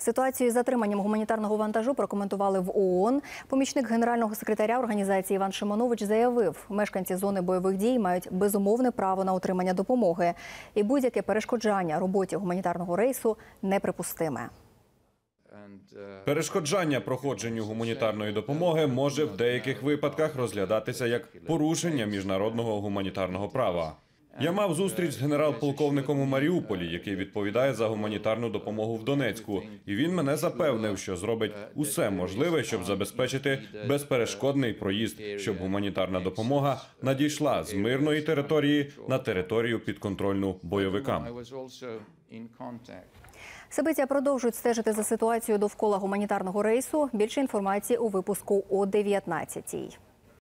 Ситуацію з затриманням гуманітарного вантажу прокоментували в ООН. Помічник генерального секретаря організації Іван Шимонович заявив, мешканці зони бойових дій мають безумовне право на отримання допомоги, і будь-яке перешкоджання роботі гуманітарного рейсу неприпустиме. Перешкоджання проходженню гуманітарної допомоги може в деяких випадках розглядатися як порушення міжнародного гуманітарного права. Я мав зустріч з генерал-полковником у Маріуполі, який відповідає за гуманітарну допомогу в Донецьку, і він мене запевнив, що зробить усе можливе, щоб забезпечити безперешкодний проїзд, щоб гуманітарна допомога надійшла з мирної території на територію підконтрольну бойовикам. Сибиця продовжують стежити за ситуацією довкола гуманітарного рейсу. Більше інформації у випуску о 19